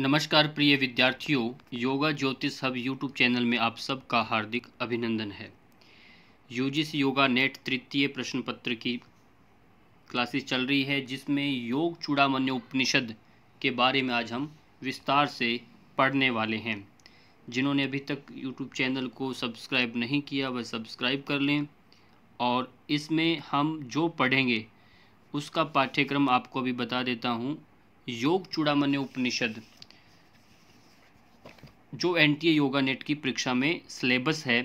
नमस्कार प्रिय विद्यार्थियों योगा ज्योतिष हब यूट्यूब चैनल में आप सबका हार्दिक अभिनंदन है यूजीसी योगा नेट तृतीय प्रश्न पत्र की क्लासेस चल रही है जिसमें योग चूड़ामन्य उपनिषद के बारे में आज हम विस्तार से पढ़ने वाले हैं जिन्होंने अभी तक यूट्यूब चैनल को सब्सक्राइब नहीं किया वह सब्सक्राइब कर लें और इसमें हम जो पढ़ेंगे उसका पाठ्यक्रम आपको अभी बता देता हूँ योग चूड़ामन्य उपनिषद जो N T A yoga NET की परीक्षा में सिलेबस है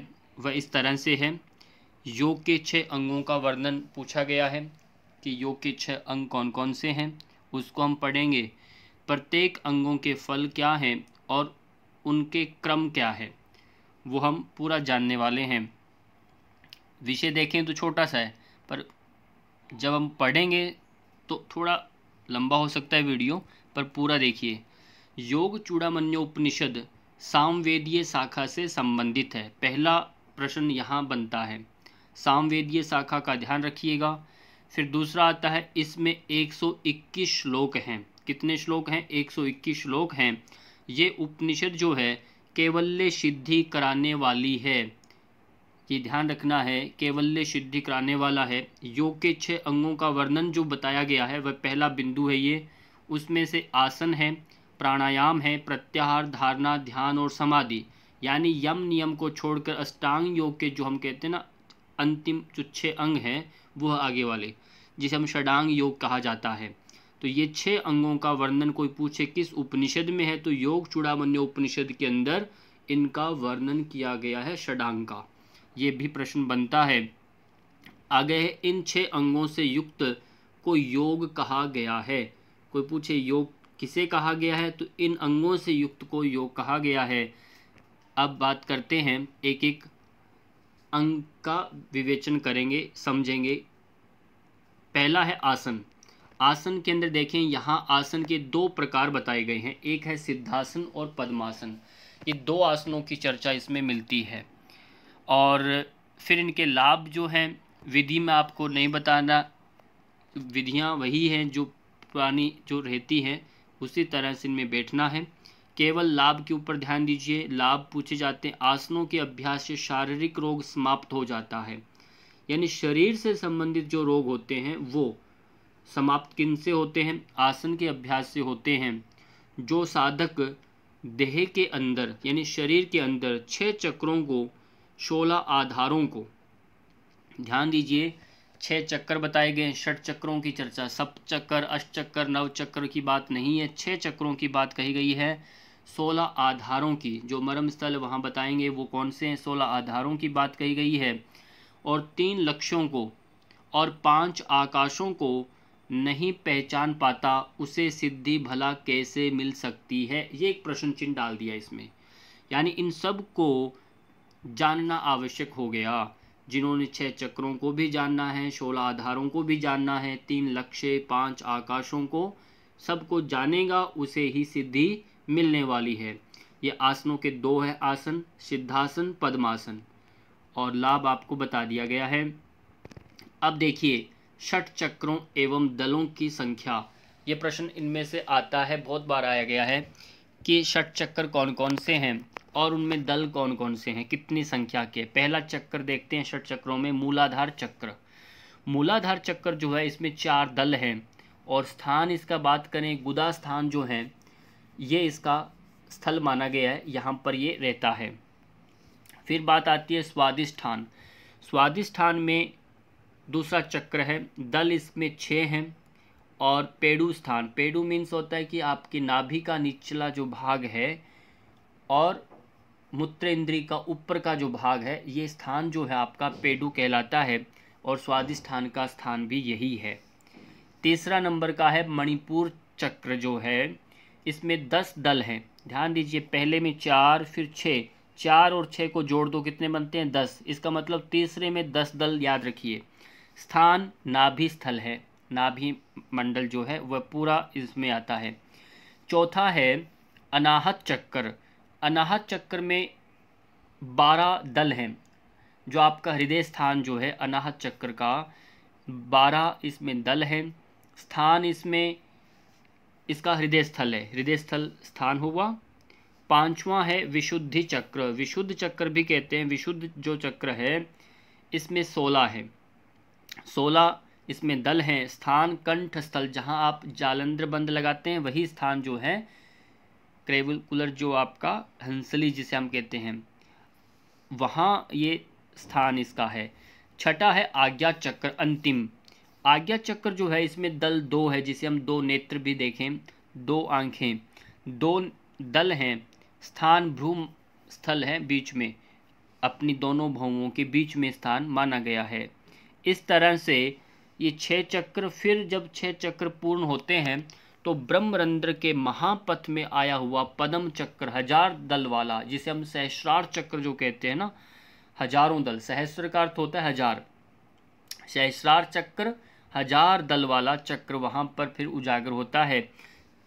वह इस तरह से है योग के छः अंगों का वर्णन पूछा गया है कि योग के छः अंग कौन कौन से हैं उसको हम पढ़ेंगे प्रत्येक अंगों के फल क्या हैं और उनके क्रम क्या है वो हम पूरा जानने वाले हैं विषय देखें तो छोटा सा है पर जब हम पढ़ेंगे तो थोड़ा लंबा हो सकता है वीडियो पर पूरा देखिए योग चूड़ामन्य उपनिषद सामवेदीय शाखा से संबंधित है पहला प्रश्न यहाँ बनता है सामवेदीय शाखा का ध्यान रखिएगा फिर दूसरा आता है इसमें 121 श्लोक हैं कितने श्लोक हैं 121 श्लोक हैं ये उपनिषद जो है केवल्य सिद्धि कराने वाली है ये ध्यान रखना है केवल्य सिद्धि कराने वाला है योग के छः अंगों का वर्णन जो बताया गया है वह पहला बिंदु है ये उसमें से आसन है प्राणायाम है प्रत्याहार धारणा ध्यान और समाधि यानी यम नियम को छोड़कर अष्टांग योग के जो हम कहते हैं ना अंतिम जो अंग हैं वह आगे वाले जिसे हम षडांग योग कहा जाता है तो ये छः अंगों का वर्णन कोई पूछे किस उपनिषद में है तो योग चूड़ामण्य उपनिषद के अंदर इनका वर्णन किया गया है षडांग का ये भी प्रश्न बनता है आगे है इन छह अंगों से युक्त को योग कहा गया है कोई पूछे योग किसे कहा गया है तो इन अंगों से युक्त को योग कहा गया है अब बात करते हैं एक एक अंग का विवेचन करेंगे समझेंगे पहला है आसन आसन के अंदर देखें यहाँ आसन के दो प्रकार बताए गए हैं एक है सिद्धासन और पद्मासन ये दो आसनों की चर्चा इसमें मिलती है और फिर इनके लाभ जो हैं विधि में आपको नहीं बताना विधियाँ वही हैं जो पुरानी जो रहती हैं उसी तरह से इनमें बैठना है केवल लाभ के ऊपर ध्यान दीजिए लाभ पूछे जाते हैं आसनों के अभ्यास से शारीरिक रोग समाप्त हो जाता है यानी शरीर से संबंधित जो रोग होते हैं वो समाप्त किन से होते हैं आसन के अभ्यास से होते हैं जो साधक देह के अंदर यानी शरीर के अंदर छः चक्रों को सोलह आधारों को ध्यान दीजिए छह चक्कर बताए गए हैं षठ चक्रों की चर्चा सप चक्कर अष्ट चक्कर नव चक्र की बात नहीं है छह चक्रों की बात कही गई है सोलह आधारों की जो मरम स्थल वहाँ बताएंगे वो कौन से हैं सोलह आधारों की बात कही गई है और तीन लक्ष्यों को और पांच आकाशों को नहीं पहचान पाता उसे सिद्धि भला कैसे मिल सकती है ये एक प्रश्न चिन्ह डाल दिया इसमें यानी इन सब को जानना आवश्यक हो गया जिन्होंने छह चक्रों को भी जानना है सोलह आधारों को भी जानना है तीन लक्ष्य पांच आकाशों को सबको जानेगा उसे ही सिद्धि मिलने वाली है ये आसनों के दो है आसन सिद्धासन पद्मासन और लाभ आपको बता दिया गया है अब देखिए षठ चक्रों एवं दलों की संख्या ये प्रश्न इनमें से आता है बहुत बार आया गया है कि षठ चक्र कौन कौन से हैं और उनमें दल कौन कौन से हैं कितनी संख्या के पहला चक्र देखते हैं षट चक्रों में मूलाधार चक्र मूलाधार चक्र जो है इसमें चार दल हैं और स्थान इसका बात करें गुदा स्थान जो है ये इसका स्थल माना गया है यहाँ पर ये रहता है फिर बात आती है स्वादिष्ठान स्वादिष्ठान में दूसरा चक्र है दल इसमें छः हैं और पेड़ू स्थान पेड़ू मीन्स होता है कि आपकी नाभि का निचला जो भाग है और मूत्र इंद्री का ऊपर का जो भाग है ये स्थान जो है आपका पेडू कहलाता है और स्वादिष्ठान का स्थान भी यही है तीसरा नंबर का है मणिपुर चक्र जो है इसमें दस दल हैं ध्यान दीजिए पहले में चार फिर छः चार और छः को जोड़ दो कितने बनते हैं दस इसका मतलब तीसरे में दस दल याद रखिए स्थान नाभि स्थल है नाभि मंडल जो है वह पूरा इसमें आता है चौथा है अनाहत चक्कर अनाहत चक्र में बारह दल हैं जो आपका हृदय स्थान जो है अनाहत चक्र का बारह इसमें दल हैं स्थान इसमें इसका हृदय स्थल है हृदय स्थल स्थान हुआ पांचवा है विशुद्धि चक्र विशुद्ध चक्र भी कहते हैं विशुद्ध जो चक्र है इसमें सोलह है सोलह इसमें दल हैं स्थान कंठ स्थल जहां आप जालंद्र बंद लगाते हैं वही स्थान जो है कुलर जो आपका हंसली जिसे हम कहते हैं वहाँ ये स्थान इसका है छठा है आज्ञा चक्र अंतिम आज्ञा चक्र जो है इसमें दल दो है जिसे हम दो नेत्र भी देखें दो आंखें दो दल हैं स्थान भ्रूम स्थल है बीच में अपनी दोनों भौमों के बीच में स्थान माना गया है इस तरह से ये छः चक्र फिर जब छः चक्र पूर्ण होते हैं तो ब्रह्मरंध्र के महापथ में आया हुआ पदम चक्र हजार दल वाला जिसे हम सहस्रार चक्र जो कहते हैं ना हजारों दल सहस्र का अर्थ होता है हजार सहस्रार चक्र हजार दल वाला चक्र वहाँ पर फिर उजागर होता है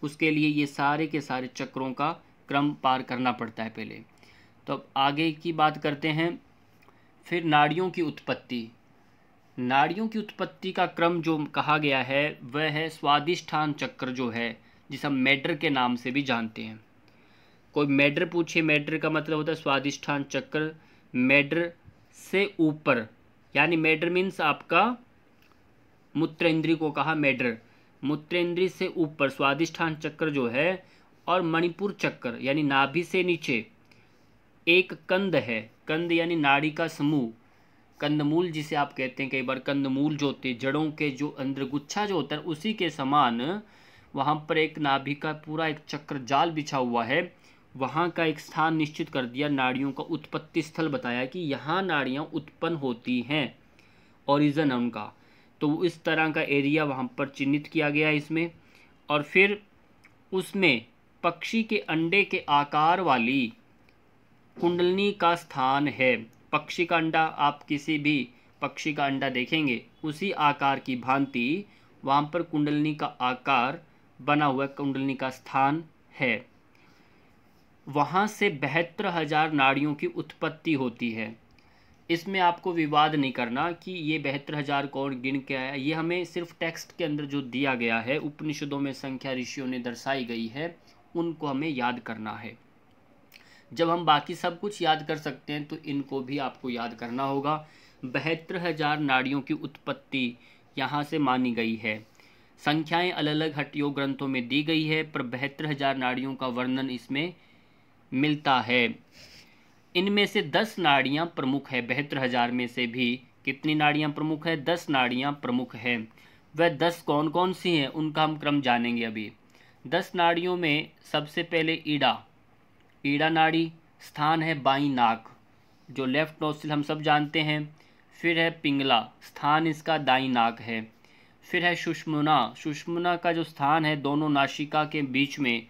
उसके लिए ये सारे के सारे चक्रों का क्रम पार करना पड़ता है पहले तो अब आगे की बात करते हैं फिर नाड़ियों की उत्पत्ति नाड़ियों की उत्पत्ति का क्रम जो कहा गया है वह है स्वादिष्ठान चक्र जो है जिसे हम मेडर के नाम से भी जानते हैं कोई मेडर पूछे मेडर का मतलब होता है स्वादिष्ठान चक्र मेडर से ऊपर यानी मेडर मीन्स आपका मूत्र इंद्री को कहा मेडर इंद्री से ऊपर स्वादिष्ठान चक्र जो है और मणिपुर चक्र यानी नाभि से नीचे एक कंद है कंद यानी नाड़ी का समूह कंदमूल जिसे आप कहते हैं कई बार कंदमूल जो होते हैं जड़ों के जो अंदर गुच्छा जो होता है उसी के समान वहाँ पर एक नाभि का पूरा एक चक्र जाल बिछा हुआ है वहाँ का एक स्थान निश्चित कर दिया नाड़ियों का उत्पत्ति स्थल बताया कि यहाँ नाड़ियाँ उत्पन्न होती हैं ओरिजन है उनका तो इस तरह का एरिया वहाँ पर चिन्हित किया गया है इसमें और फिर उसमें पक्षी के अंडे के आकार वाली कुंडलनी का स्थान है पक्षी का अंडा आप किसी भी पक्षी का अंडा देखेंगे उसी आकार की भांति वहाँ पर कुंडलनी का आकार बना हुआ कुंडलनी का स्थान है वहाँ से बहत्तर हजार नाड़ियों की उत्पत्ति होती है इसमें आपको विवाद नहीं करना कि ये बहत्तर हज़ार कौन गिन के आया ये हमें सिर्फ टेक्स्ट के अंदर जो दिया गया है उपनिषदों में संख्या ऋषियों ने दर्शाई गई है उनको हमें याद करना है जब हम बाकी सब कुछ याद कर सकते हैं तो इनको भी आपको याद करना होगा बहत्तर हजार नाड़ियों की उत्पत्ति यहाँ से मानी गई है संख्याएं अलग अलग हटियो ग्रंथों में दी गई है पर बहत्तर हजार नाड़ियों का वर्णन इसमें मिलता है इनमें से दस नाड़ियाँ प्रमुख है बहत्तर हजार में से भी कितनी नाड़ियाँ प्रमुख है दस नाड़ियाँ प्रमुख है वह दस कौन कौन सी हैं उनका हम क्रम जानेंगे अभी दस नाड़ियों में सबसे पहले ईड़ा पीड़ा नाड़ी स्थान है बाई नाक जो लेफ़्ट नोस्टिल हम सब जानते हैं फिर है पिंगला स्थान इसका दाई नाक है फिर है सुषमुना सुषमुना का जो स्थान है दोनों नाशिका के बीच में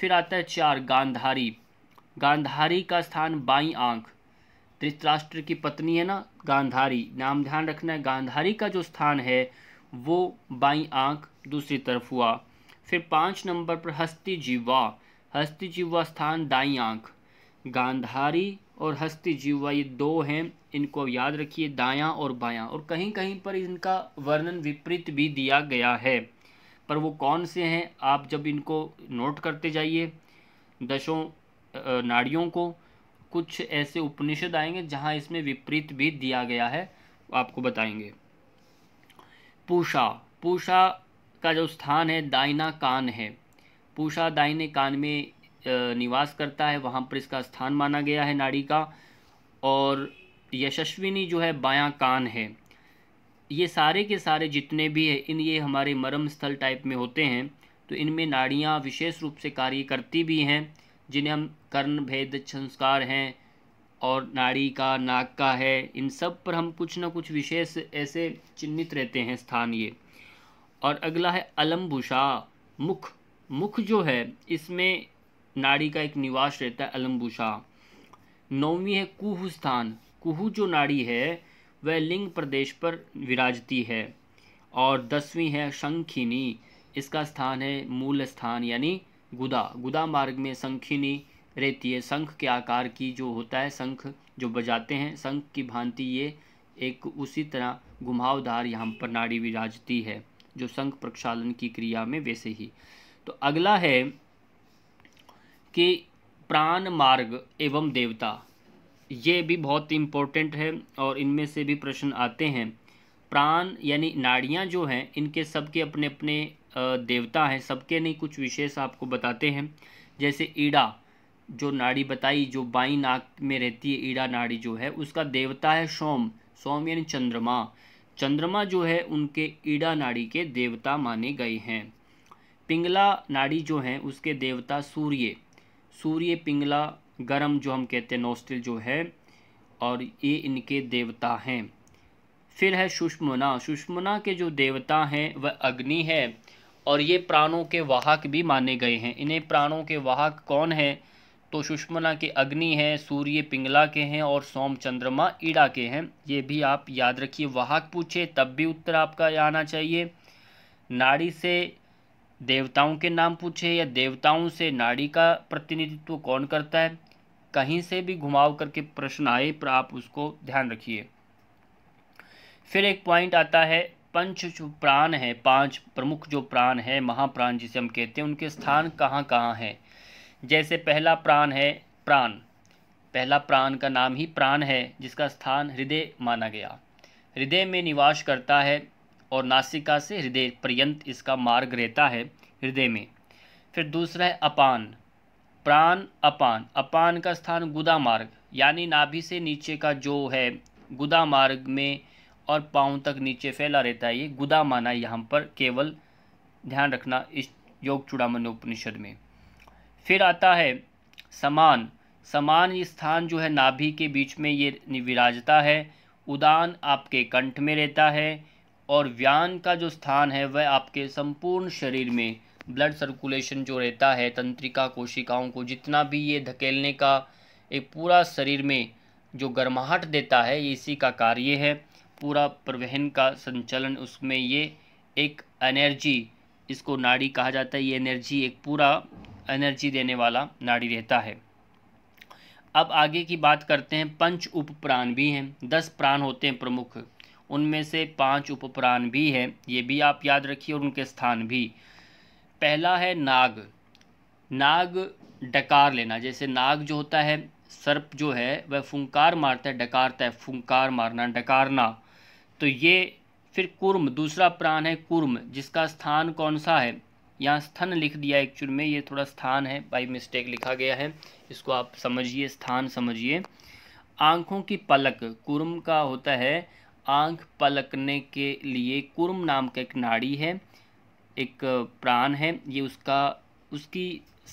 फिर आता है चार गांधारी गांधारी का स्थान बाई आंख धृतराष्ट्र की पत्नी है ना गांधारी नाम ध्यान रखना है गांधारी का जो स्थान है वो बाई आंख दूसरी तरफ हुआ फिर पाँच नंबर पर हस्ती जीवा हस्ती जीवा स्थान दाई आँख गांधारी और हस्ती जीवा ये दो हैं इनको याद रखिए दाया और बायां और कहीं कहीं पर इनका वर्णन विपरीत भी दिया गया है पर वो कौन से हैं आप जब इनको नोट करते जाइए दशों नाड़ियों को कुछ ऐसे उपनिषद आएंगे जहाँ इसमें विपरीत भी दिया गया है आपको बताएंगे पूषा पूषा का जो स्थान है दाइना कान है पूषा दाहिने कान में निवास करता है वहाँ पर इसका स्थान माना गया है नाड़ी का और यशस्विनी जो है बायां कान है ये सारे के सारे जितने भी हैं इन ये हमारे मरम स्थल टाइप में होते हैं तो इनमें नाड़ियाँ विशेष रूप से कार्य करती भी हैं जिन्हें हम कर्ण भेद संस्कार हैं और नाड़ी का नाक का है इन सब पर हम कुछ ना कुछ विशेष ऐसे चिन्हित रहते हैं स्थान ये और अगला है अलम्बुषा मुख मुख जो है इसमें नाड़ी का एक निवास रहता है अलम्बुशा नौवीं है कुह स्थान कुहू जो नाड़ी है वह लिंग प्रदेश पर विराजती है और दसवीं है शंखिनी इसका स्थान है मूल स्थान यानी गुदा गुदा मार्ग में शंखिनी रहती है शंख के आकार की जो होता है शंख जो बजाते हैं शंख की भांति ये एक उसी तरह घुमावदार यहाँ पर नाड़ी विराजती है जो शंख प्रक्षालन की क्रिया में वैसे ही तो अगला है कि प्राण मार्ग एवं देवता ये भी बहुत इम्पोर्टेंट है और इनमें से भी प्रश्न आते हैं प्राण यानी नाड़ियाँ जो हैं इनके सबके अपने अपने देवता हैं सबके नहीं कुछ विशेष आपको बताते हैं जैसे ईड़ा जो नाड़ी बताई जो बाई नाक में रहती है ईड़ा नाड़ी जो है उसका देवता है सोम सोम यानी चंद्रमा चंद्रमा जो है उनके ईड़ा नाड़ी के देवता माने गए हैं पिंगला नाड़ी जो हैं उसके देवता सूर्य सूर्य पिंगला गरम जो हम कहते हैं नोस्टिल जो है और ये इनके देवता हैं फिर है सुषमना सुषमना के जो देवता हैं वह अग्नि है और ये प्राणों के वाहक भी माने गए हैं इन्हें प्राणों के वाहक कौन है तो सुषमना के अग्नि हैं सूर्य पिंगला के हैं और सोम चंद्रमा ईड़ा के हैं ये भी आप याद रखिए वाहक पूछे तब भी उत्तर आपका आना चाहिए नाड़ी से देवताओं के नाम पूछे या देवताओं से नाड़ी का प्रतिनिधित्व कौन करता है कहीं से भी घुमाव करके प्रश्न आए पर आप उसको ध्यान रखिए फिर एक पॉइंट आता है पंच जो प्राण है पांच प्रमुख जो प्राण है महाप्राण जिसे हम कहते हैं उनके स्थान कहाँ कहाँ हैं जैसे पहला प्राण है प्राण पहला प्राण का नाम ही प्राण है जिसका स्थान हृदय माना गया हृदय में निवास करता है और नासिका से हृदय पर्यंत इसका मार्ग रहता है हृदय में फिर दूसरा है अपान प्राण अपान अपान का स्थान गुदा मार्ग यानी नाभि से नीचे का जो है गुदा मार्ग में और पाँव तक नीचे फैला रहता है ये गुदा माना यहाँ पर केवल ध्यान रखना इस योग चूड़ामन उपनिषद में फिर आता है समान समान ये स्थान जो है नाभि के बीच में ये विराजता है उदान आपके कंठ में रहता है और व्यान का जो स्थान है वह आपके संपूर्ण शरीर में ब्लड सर्कुलेशन जो रहता है तंत्रिका कोशिकाओं को जितना भी ये धकेलने का एक पूरा शरीर में जो गर्माहट देता है इसी का कार्य है पूरा प्रवहन का संचलन उसमें ये एक एनर्जी इसको नाड़ी कहा जाता है ये एनर्जी एक पूरा एनर्जी देने वाला नाड़ी रहता है अब आगे की बात करते हैं पंच उप प्राण भी हैं दस प्राण होते हैं प्रमुख उनमें से पांच उपप्राण भी हैं ये भी आप याद रखिए और उनके स्थान भी पहला है नाग नाग डकार लेना जैसे नाग जो होता है सर्प जो है वह फुंकार मारता है डकारता है फुंकार मारना डकारना तो ये फिर कुर्म दूसरा प्राण है कुर्म जिसका स्थान कौन सा है यहाँ स्थन लिख दिया एक्चुअल में ये थोड़ा स्थान है बाई मिस्टेक लिखा गया है इसको आप समझिए स्थान समझिए आँखों की पलक कुर्म का होता है आंख पलकने के लिए कुर्म नाम का एक नाड़ी है एक प्राण है ये उसका उसकी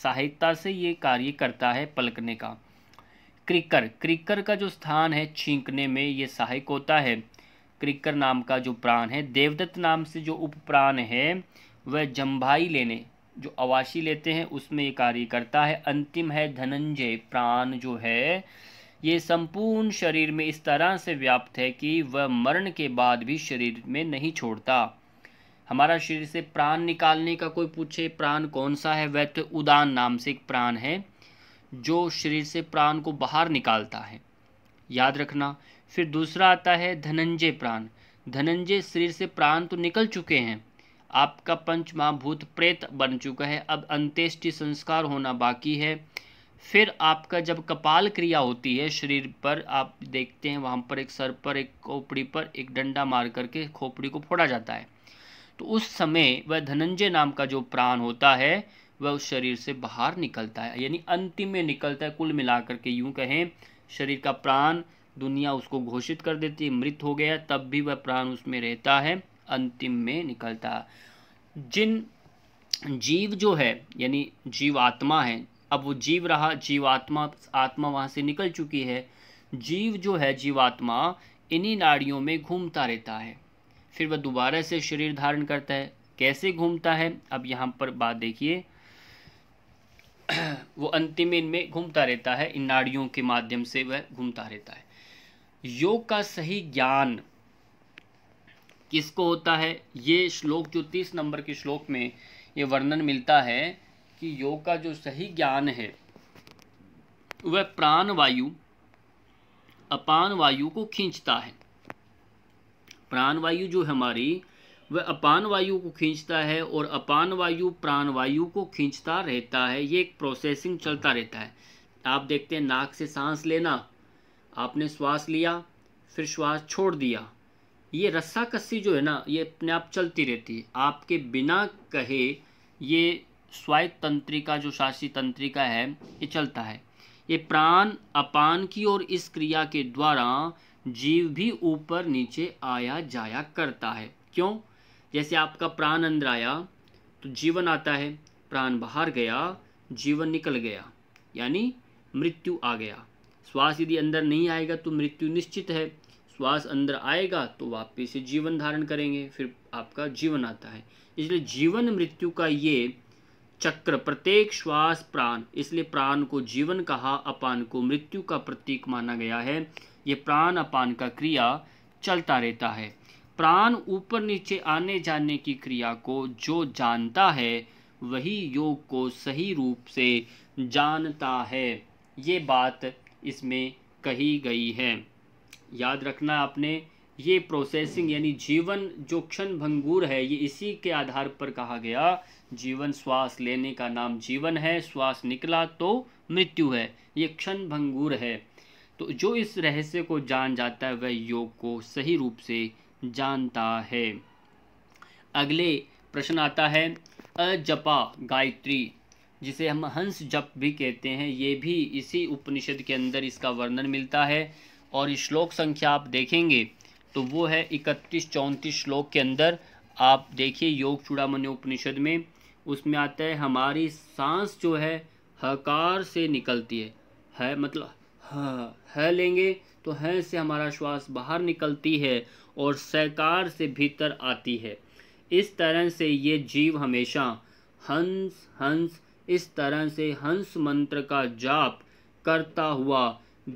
सहायता से ये कार्य करता है पलकने का क्रिकर क्रिकर का जो स्थान है छींकने में ये सहायक होता है क्रिकर नाम का जो प्राण है देवदत्त नाम से जो उप प्राण है वह जम्भाई लेने जो अवाशी लेते हैं उसमें ये कार्य करता है अंतिम है धनंजय प्राण जो है ये संपूर्ण शरीर में इस तरह से व्याप्त है कि वह मरण के बाद भी शरीर में नहीं छोड़ता हमारा शरीर से प्राण निकालने का कोई पूछे प्राण कौन सा है वह तो उदान नाम से एक प्राण है जो शरीर से प्राण को बाहर निकालता है याद रखना फिर दूसरा आता है धनंजय प्राण धनंजय शरीर से प्राण तो निकल चुके हैं आपका पंच महाभूत प्रेत बन चुका है अब अंत्येष्टि संस्कार होना बाकी है फिर आपका जब कपाल क्रिया होती है शरीर पर आप देखते हैं वहाँ पर एक सर पर एक खोपड़ी पर एक डंडा मार करके खोपड़ी को फोड़ा जाता है तो उस समय वह धनंजय नाम का जो प्राण होता है वह उस शरीर से बाहर निकलता है यानी अंतिम में निकलता है कुल मिलाकर के यूँ कहें शरीर का प्राण दुनिया उसको घोषित कर देती है मृत हो गया तब भी वह प्राण उसमें रहता है अंतिम में निकलता जिन जीव जो है यानी जीव आत्मा है अब वो जीव रहा जीवात्मा आत्मा वहाँ से निकल चुकी है जीव जो है जीवात्मा इन्हीं नाड़ियों में घूमता रहता है फिर वह दोबारा से शरीर धारण करता है कैसे घूमता है अब यहाँ पर बात देखिए वो अंतिम इनमें घूमता रहता है इन नाड़ियों के माध्यम से वह घूमता रहता है योग का सही ज्ञान किसको होता है ये श्लोक जो तीस नंबर के श्लोक में ये वर्णन मिलता है कि योग का जो सही ज्ञान है वह प्राण वायु अपान वायु को खींचता है प्राण वायु जो हमारी वह अपान वायु को खींचता है और अपान वायु प्राण वायु को खींचता रहता है ये एक प्रोसेसिंग चलता रहता है आप देखते हैं नाक से सांस लेना आपने श्वास लिया फिर श्वास छोड़ दिया ये रस्सा कस्सी जो है ना ये अपने आप चलती रहती है आपके बिना कहे ये स्वायत्त तंत्रिका जो शासी तंत्रिका है ये चलता है ये प्राण अपान की और इस क्रिया के द्वारा जीव भी ऊपर नीचे आया जाया करता है क्यों जैसे आपका प्राण अंदर आया तो जीवन आता है प्राण बाहर गया जीवन निकल गया यानी मृत्यु आ गया श्वास यदि अंदर नहीं आएगा तो मृत्यु निश्चित है श्वास अंदर आएगा तो वापिस से जीवन धारण करेंगे फिर आपका जीवन आता है इसलिए जीवन मृत्यु का ये चक्र प्रत्येक श्वास प्राण इसलिए प्राण को जीवन कहा अपान को मृत्यु का प्रतीक माना गया है ये प्राण अपान का क्रिया चलता रहता है प्राण ऊपर नीचे आने जाने की क्रिया को जो जानता है वही योग को सही रूप से जानता है ये बात इसमें कही गई है याद रखना आपने ये प्रोसेसिंग यानी जीवन जो क्षण भंगूर है ये इसी के आधार पर कहा गया जीवन श्वास लेने का नाम जीवन है श्वास निकला तो मृत्यु है ये क्षण भंगूर है तो जो इस रहस्य को जान जाता है वह योग को सही रूप से जानता है अगले प्रश्न आता है अजपा गायत्री जिसे हम हंस जप भी कहते हैं ये भी इसी उपनिषद के अंदर इसका वर्णन मिलता है और श्लोक संख्या आप देखेंगे तो वो है इकतीस चौंतीस श्लोक के अंदर आप देखिए योग चूड़ामणि उपनिषद में उसमें आता है हमारी सांस जो है हकार से निकलती है है मतलब ह हाँ, है लेंगे तो है से हमारा श्वास बाहर निकलती है और सहकार से भीतर आती है इस तरह से ये जीव हमेशा हंस हंस इस तरह से हंस मंत्र का जाप करता हुआ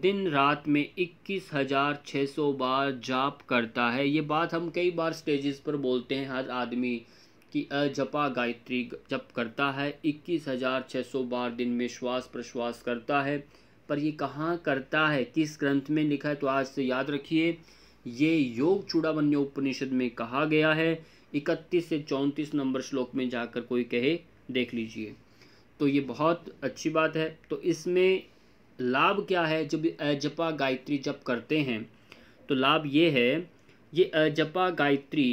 दिन रात में इक्कीस हज़ार छः सौ बार जाप करता है ये बात हम कई बार स्टेजेस पर बोलते हैं हर आदमी कि अजपा गायत्री जप करता है इक्कीस हज़ार छः सौ बार दिन में श्वास प्रश्वास करता है पर ये कहाँ करता है किस ग्रंथ में लिखा है तो आज से याद रखिए ये योग वन्य उपनिषद में कहा गया है इकतीस से चौंतीस नंबर श्लोक में जाकर कोई कहे देख लीजिए तो ये बहुत अच्छी बात है तो इसमें लाभ क्या है जब अजपा गायत्री जप करते हैं तो लाभ ये है ये अजपा गायत्री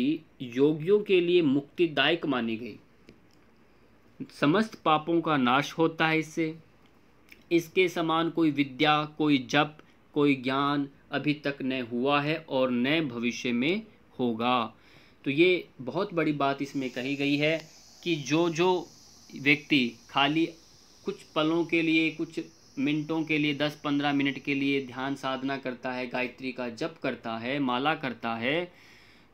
योगियों के लिए मुक्तिदायक मानी गई समस्त पापों का नाश होता है इससे इसके समान कोई विद्या कोई जप कोई ज्ञान अभी तक न हुआ है और न भविष्य में होगा तो ये बहुत बड़ी बात इसमें कही गई है कि जो जो व्यक्ति खाली कुछ पलों के लिए कुछ मिनटों के लिए दस पंद्रह मिनट के लिए ध्यान साधना करता है गायत्री का जप करता है माला करता है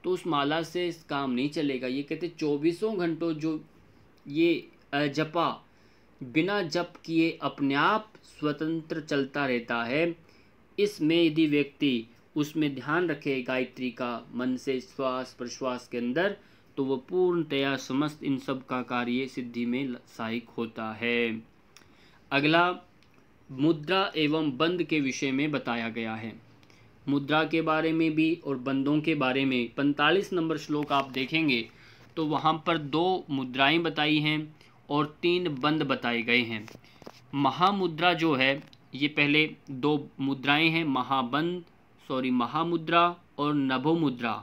तो उस माला से काम नहीं चलेगा ये कहते चौबीसों घंटों जो ये जपा बिना जप किए अपने आप स्वतंत्र चलता रहता है इसमें यदि व्यक्ति उसमें ध्यान रखे गायत्री का मन से श्वास प्रश्वास के अंदर तो वह पूर्णतया समस्त इन सब का कार्य सिद्धि में सहायक होता है अगला मुद्रा एवं बंद के विषय में बताया गया है मुद्रा के बारे में भी और बंदों के बारे में पैंतालीस नंबर श्लोक आप देखेंगे तो वहाँ पर दो मुद्राएं बताई हैं और तीन बंद बताए गए हैं महामुद्रा जो है ये पहले दो मुद्राएं हैं महाबंद सॉरी महामुद्रा और नभो मुद्रा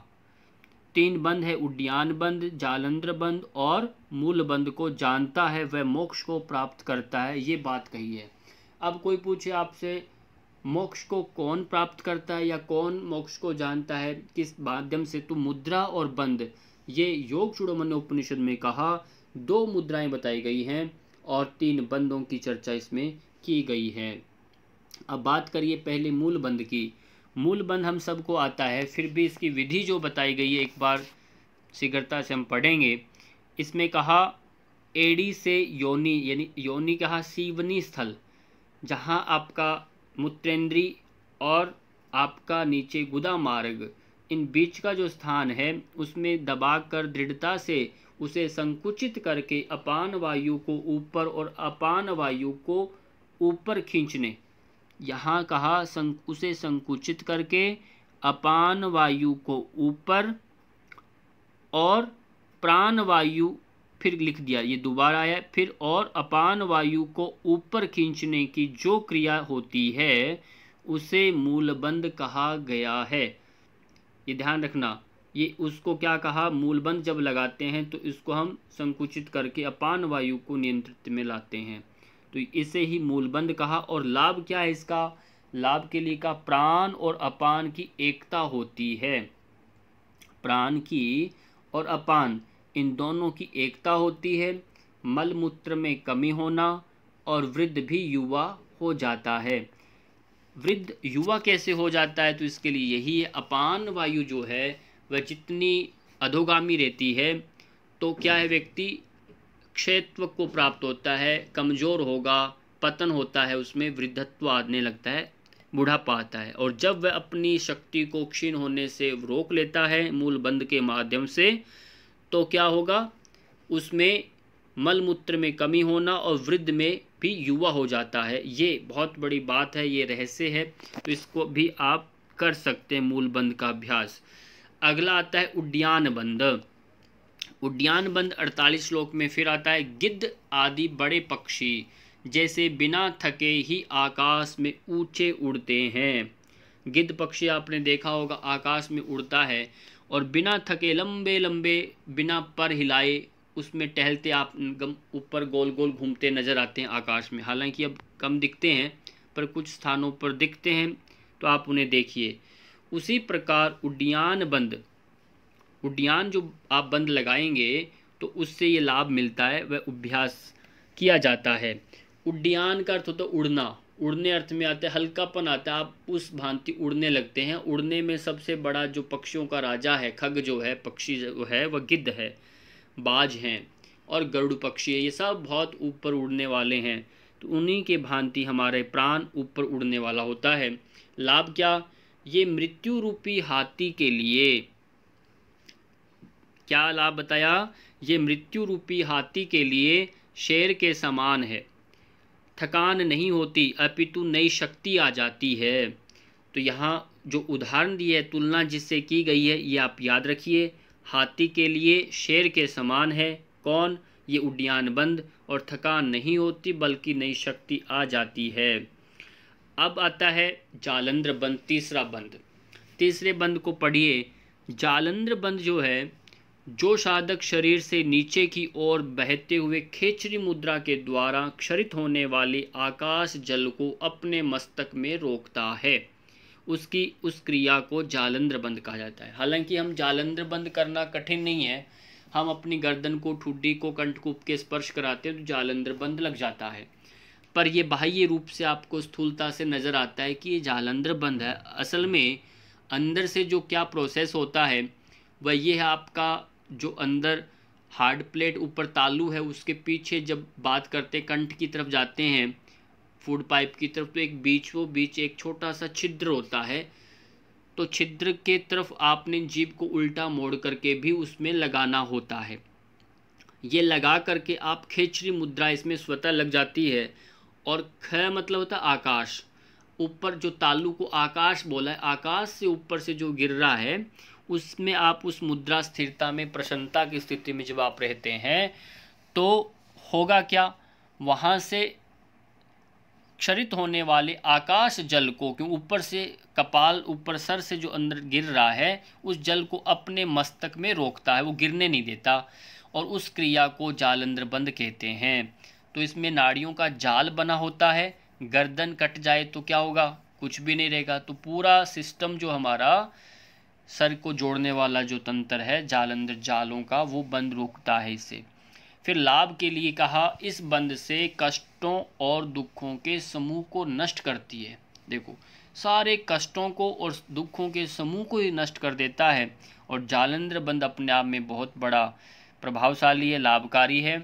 तीन बंद है उड्डयान बंद जालंध्र बंद और मूल बंद को जानता है वह मोक्ष को प्राप्त करता है ये बात कही है अब कोई पूछे आपसे मोक्ष को कौन प्राप्त करता है या कौन मोक्ष को जानता है किस माध्यम से तो मुद्रा और बंद ये योग चूड़ोमन उपनिषद में कहा दो मुद्राएं बताई गई हैं और तीन बंदों की चर्चा इसमें की गई है अब बात करिए पहले मूल बंद की मूल बंद हम सबको आता है फिर भी इसकी विधि जो बताई गई है एक बार शीघ्रता से हम पढ़ेंगे इसमें कहा एडी से योनि यानी योनि कहा सीवनी स्थल जहाँ आपका मुत्रेंद्री और आपका नीचे गुदा मार्ग इन बीच का जो स्थान है उसमें दबाकर दृढ़ता से उसे संकुचित करके अपान वायु को ऊपर और अपान वायु को ऊपर खींचने यहाँ कहा सं, उसे संकुचित करके अपान वायु को ऊपर और प्राण वायु फिर लिख दिया ये दोबारा आया फिर और अपान वायु को ऊपर खींचने की जो क्रिया होती है उसे मूलबंद कहा गया है ये ध्यान रखना ये उसको क्या कहा मूलबंद जब लगाते हैं तो इसको हम संकुचित करके अपान वायु को नियंत्रित में लाते हैं तो इसे ही मूलबंद कहा और लाभ क्या है इसका लाभ के लिए का प्राण और अपान की एकता होती है प्राण की और अपान इन दोनों की एकता होती है मलमूत्र में कमी होना और वृद्ध भी युवा हो जाता है वृद्ध युवा कैसे हो जाता है तो इसके लिए यही है अपान वायु जो है वह जितनी अधोगामी रहती है तो क्या है व्यक्ति क्षेत्र को प्राप्त होता है कमज़ोर होगा पतन होता है उसमें वृद्धत्व आने लगता है बुढ़ापा आता है और जब वह अपनी शक्ति को क्षीण होने से रोक लेता है मूल बंद के माध्यम से तो क्या होगा उसमें मलमूत्र में कमी होना और वृद्ध में भी युवा हो जाता है ये बहुत बड़ी बात है ये रहस्य है तो इसको भी आप कर सकते हैं मूलबंध का अभ्यास अगला आता है उड्यान बंद उड्यान बंद अड़तालीस श्लोक में फिर आता है गिद्ध आदि बड़े पक्षी जैसे बिना थके ही आकाश में ऊंचे उड़ते हैं गिद्ध पक्षी आपने देखा होगा आकाश में उड़ता है और बिना थके लंबे लंबे बिना पर हिलाए उसमें टहलते आप गम ऊपर गोल गोल घूमते नज़र आते हैं आकाश में हालांकि अब कम दिखते हैं पर कुछ स्थानों पर दिखते हैं तो आप उन्हें देखिए उसी प्रकार उडयान बंद उडयान जो आप बंद लगाएंगे तो उससे ये लाभ मिलता है वह अभ्यास किया जाता है उडयान का अर्थ होता है उड़ना उड़ने अर्थ में आता है हल्कापन आता है आप उस भांति उड़ने लगते हैं उड़ने में सबसे बड़ा जो पक्षियों का राजा है खग जो है पक्षी जो है वह गिद्ध है बाज हैं और गरुड़ पक्षी है ये सब बहुत ऊपर उड़ने वाले हैं तो उन्हीं के भांति हमारे प्राण ऊपर उड़ने वाला होता है लाभ क्या ये मृत्यु रूपी हाथी के लिए क्या लाभ बताया ये मृत्यु रूपी हाथी के लिए शेर के समान है थकान नहीं होती अपितु नई शक्ति आ जाती है तो यहाँ जो उदाहरण दिए है तुलना जिससे की गई है ये आप याद रखिए हाथी के लिए शेर के समान है कौन ये उड्डयन बंद और थकान नहीं होती बल्कि नई शक्ति आ जाती है अब आता है जालंधर बंद तीसरा बंद तीसरे बंद को पढ़िए जालंधर बंद जो है जो साधक शरीर से नीचे की ओर बहते हुए खेचरी मुद्रा के द्वारा क्षरित होने वाले आकाश जल को अपने मस्तक में रोकता है उसकी उस क्रिया को जालंध्र बंद कहा जाता है हालांकि हम जालंध्र बंद करना कठिन नहीं है हम अपनी गर्दन को ठुड्डी को कंठकूप के स्पर्श कराते हैं तो जालंधर बंद लग जाता है पर यह बाह्य रूप से आपको स्थूलता से नज़र आता है कि ये जालंधर बंद है असल में अंदर से जो क्या प्रोसेस होता है वह ये है आपका जो अंदर हार्ड प्लेट ऊपर तालू है उसके पीछे जब बात करते कंठ की तरफ जाते हैं फूड पाइप की तरफ तो एक बीच वो बीच एक छोटा सा छिद्र होता है तो छिद्र के तरफ आपने जीप को उल्टा मोड़ करके भी उसमें लगाना होता है ये लगा करके आप खेचरी मुद्रा इसमें स्वतः लग जाती है और ख मतलब होता है आकाश ऊपर जो तालू को आकाश बोला है आकाश से ऊपर से जो गिर रहा है उसमें आप उस मुद्रा स्थिरता में प्रसन्नता की स्थिति में जब आप रहते हैं तो होगा क्या वहाँ से क्षरित होने वाले आकाश जल को क्यों ऊपर से कपाल ऊपर सर से जो अंदर गिर रहा है उस जल को अपने मस्तक में रोकता है वो गिरने नहीं देता और उस क्रिया को अंदर बंद कहते हैं तो इसमें नाड़ियों का जाल बना होता है गर्दन कट जाए तो क्या होगा कुछ भी नहीं रहेगा तो पूरा सिस्टम जो हमारा सर को जोड़ने वाला जो तंत्र है जालंधर जालों का वो बंद रोकता है इसे फिर लाभ के लिए कहा इस बंद से कष्टों और दुखों के समूह को नष्ट करती है देखो सारे कष्टों को और दुखों के समूह को ही नष्ट कर देता है और जालंधर बंद अपने आप में बहुत बड़ा प्रभावशाली है लाभकारी है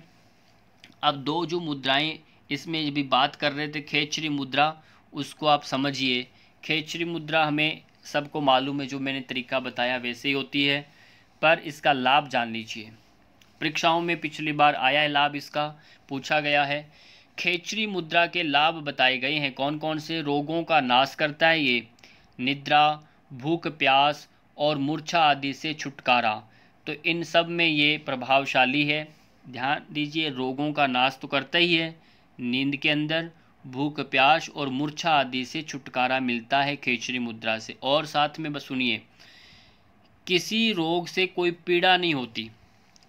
अब दो जो मुद्राएं इसमें भी बात कर रहे थे खेचरी मुद्रा उसको आप समझिए खेचरी मुद्रा हमें सबको मालूम है जो मैंने तरीका बताया वैसे ही होती है पर इसका लाभ जान लीजिए परीक्षाओं में पिछली बार आया है लाभ इसका पूछा गया है खेचरी मुद्रा के लाभ बताए गए हैं कौन कौन से रोगों का नाश करता है ये निद्रा भूख प्यास और मूर्छा आदि से छुटकारा तो इन सब में ये प्रभावशाली है ध्यान दीजिए रोगों का नाश तो करता ही है नींद के अंदर भूख प्यास और मूर्छा आदि से छुटकारा मिलता है खेचरी मुद्रा से और साथ में बस सुनिए किसी रोग से कोई पीड़ा नहीं होती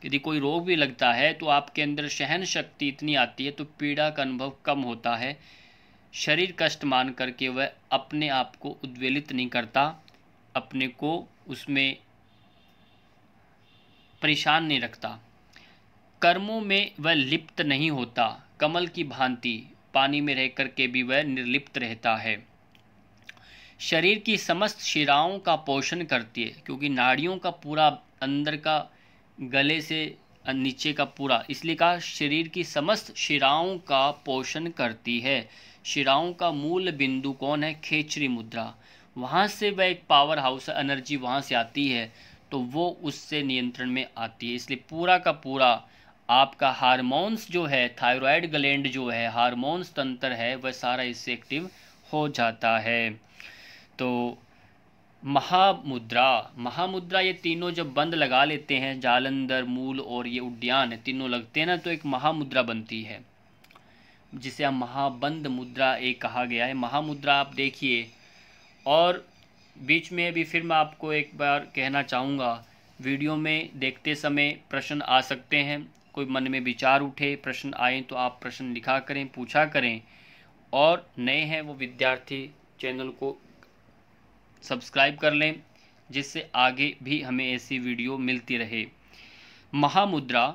यदि कोई रोग भी लगता है तो आपके अंदर सहन शक्ति इतनी आती है तो पीड़ा का अनुभव कम होता है शरीर कष्ट मान करके वह अपने आप को उद्वेलित नहीं करता अपने को उसमें परेशान नहीं रखता कर्मों में वह लिप्त नहीं होता कमल की भांति पानी में रह कर के भी वह निर्लिप्त रहता है शरीर की समस्त शिराओं का पोषण करती है क्योंकि नाड़ियों का पूरा अंदर का गले से नीचे का पूरा इसलिए कहा शरीर की समस्त शिराओं का पोषण करती है शिराओं का मूल बिंदु कौन है खेचरी मुद्रा वहाँ से वह एक पावर हाउस एनर्जी वहाँ से आती है तो वो उससे नियंत्रण में आती है इसलिए पूरा का पूरा आपका हारमोन्स जो है थायरॉयड ग्लैंड जो है हारमोन्स तंत्र है वह सारा इससे एक्टिव हो जाता है तो महामुद्रा महामुद्रा ये तीनों जब बंद लगा लेते हैं जालंधर मूल और ये उड्यान तीनों लगते हैं ना तो एक महामुद्रा बनती है जिसे हम महाबंद मुद्रा एक कहा गया है महामुद्रा आप देखिए और बीच में भी फिर मैं आपको एक बार कहना चाहूँगा वीडियो में देखते समय प्रश्न आ सकते हैं कोई मन में विचार उठे प्रश्न आए तो आप प्रश्न लिखा करें पूछा करें और नए हैं वो विद्यार्थी चैनल को सब्सक्राइब कर लें जिससे आगे भी हमें ऐसी वीडियो मिलती रहे महामुद्रा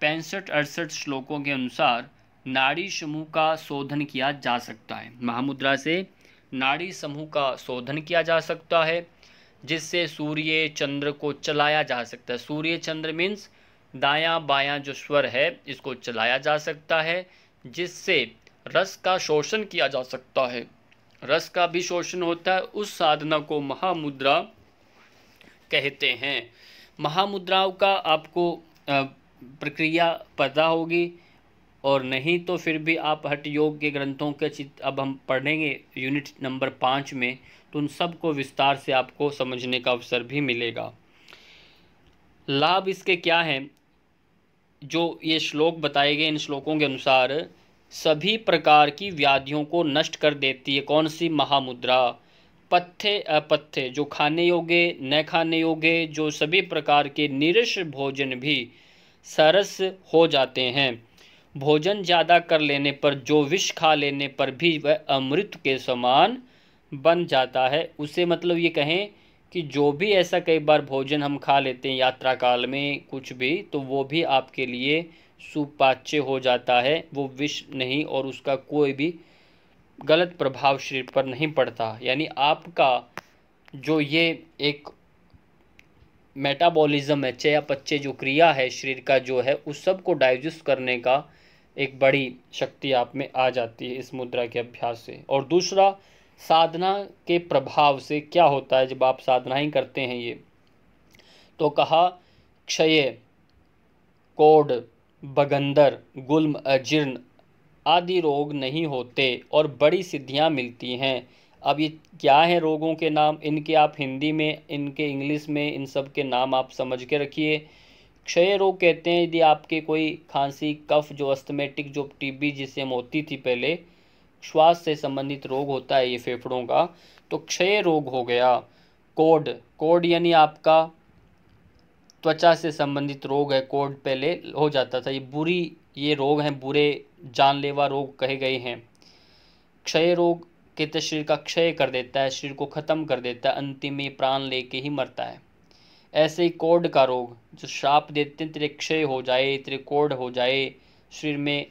पैंसठ अड़सठ श्लोकों के अनुसार नाड़ी समूह का शोधन किया जा सकता है महामुद्रा से नाड़ी समूह का शोधन किया जा सकता है जिससे सूर्य चंद्र को चलाया जा सकता है सूर्य चंद्र मीन्स दायां बायां जो स्वर है इसको चलाया जा सकता है जिससे रस का शोषण किया जा सकता है रस का भी शोषण होता है उस साधना को महामुद्रा कहते हैं महामुद्राओं का आपको प्रक्रिया पता होगी और नहीं तो फिर भी आप हट योग के ग्रंथों के चित्र अब हम पढ़ेंगे यूनिट नंबर पाँच में तो उन सब को विस्तार से आपको समझने का अवसर भी मिलेगा लाभ इसके क्या हैं जो ये श्लोक बताए गए इन श्लोकों के अनुसार सभी प्रकार की व्याधियों को नष्ट कर देती है कौन सी महामुद्रा पत्थे अपथ्य जो खाने योग्य न खाने योग्य जो सभी प्रकार के निरस भोजन भी सरस हो जाते हैं भोजन ज़्यादा कर लेने पर जो विष खा लेने पर भी वह अमृत के समान बन जाता है उसे मतलब ये कहें कि जो भी ऐसा कई बार भोजन हम खा लेते हैं यात्रा काल में कुछ भी तो वो भी आपके लिए सुपाच्य हो जाता है वो विष नहीं और उसका कोई भी गलत प्रभाव शरीर पर नहीं पड़ता यानी आपका जो ये एक मेटाबॉलिज्म है चयापच्चे जो क्रिया है शरीर का जो है उस सब को डाइजेस्ट करने का एक बड़ी शक्ति आप में आ जाती है इस मुद्रा के अभ्यास से और दूसरा साधना के प्रभाव से क्या होता है जब आप साधना ही करते हैं ये तो कहा क्षय कोड बगंदर गुलम अजीर्ण आदि रोग नहीं होते और बड़ी सिद्धियां मिलती हैं अब ये क्या हैं रोगों के नाम इनके आप हिंदी में इनके इंग्लिश में इन सब के नाम आप समझ के रखिए क्षय रोग कहते हैं यदि आपके कोई खांसी कफ जो अस्थमेटिक जो टीबी जिसे हम होती थी पहले श्वास से संबंधित रोग होता है ये फेफड़ों का तो क्षय रोग हो गया कोड कोड यानी आपका त्वचा से संबंधित रोग है कोड पहले हो जाता था ये बुरी ये रोग हैं बुरे जानलेवा रोग कहे गए हैं क्षय रोग कहते तो शरीर का क्षय कर देता है शरीर को ख़त्म कर देता है अंतिम में प्राण लेके ही मरता है ऐसे ही कोड का रोग जो श्राप देते हैं तेरे क्षय हो जाए तेरे कोड हो जाए शरीर में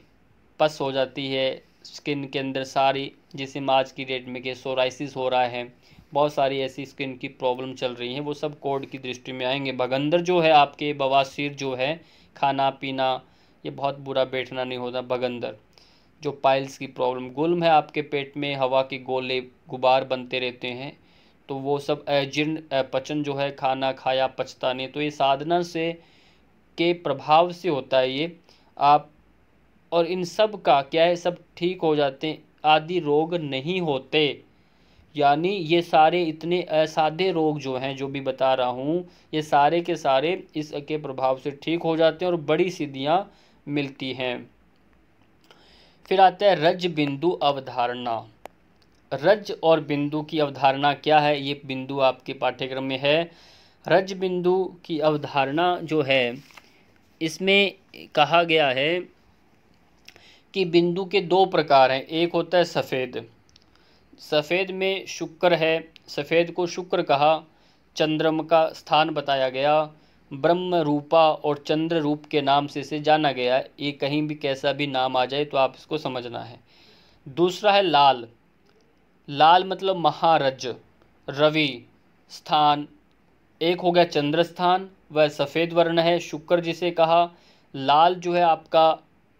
पस हो जाती है स्किन के अंदर सारी जैसे आज की डेट में के सोराइसिस हो रहा है बहुत सारी ऐसी स्किन की प्रॉब्लम चल रही है वो सब कोड की दृष्टि में आएंगे बगंदर जो है आपके बवासीर जो है खाना पीना ये बहुत बुरा बैठना नहीं होता बगंदर जो पाइल्स की प्रॉब्लम गुलम है आपके पेट में हवा के गोले गुबार बनते रहते हैं तो वो सब अजीर्ण पचन जो है खाना खाया पचता नहीं तो ये साधना से के प्रभाव से होता है ये आप और इन सब का क्या है सब ठीक हो जाते आदि रोग नहीं होते यानी ये सारे इतने असाध्य रोग जो हैं जो भी बता रहा हूँ ये सारे के सारे इस के प्रभाव से ठीक हो जाते हैं और बड़ी सिद्धियाँ मिलती हैं फिर आता है रज बिंदु अवधारणा रज और बिंदु की अवधारणा क्या है ये बिंदु आपके पाठ्यक्रम में है रज बिंदु की अवधारणा जो है इसमें कहा गया है कि बिंदु के दो प्रकार हैं एक होता है सफ़ेद सफ़ेद में शुक्र है सफ़ेद को शुक्र कहा चंद्रम का स्थान बताया गया ब्रह्म रूपा और चंद्र रूप के नाम से इसे जाना गया ये कहीं भी कैसा भी नाम आ जाए तो आप इसको समझना है दूसरा है लाल लाल मतलब महारज रवि स्थान एक हो गया चंद्र स्थान वह सफ़ेद वर्ण है शुक्र जिसे कहा लाल जो है आपका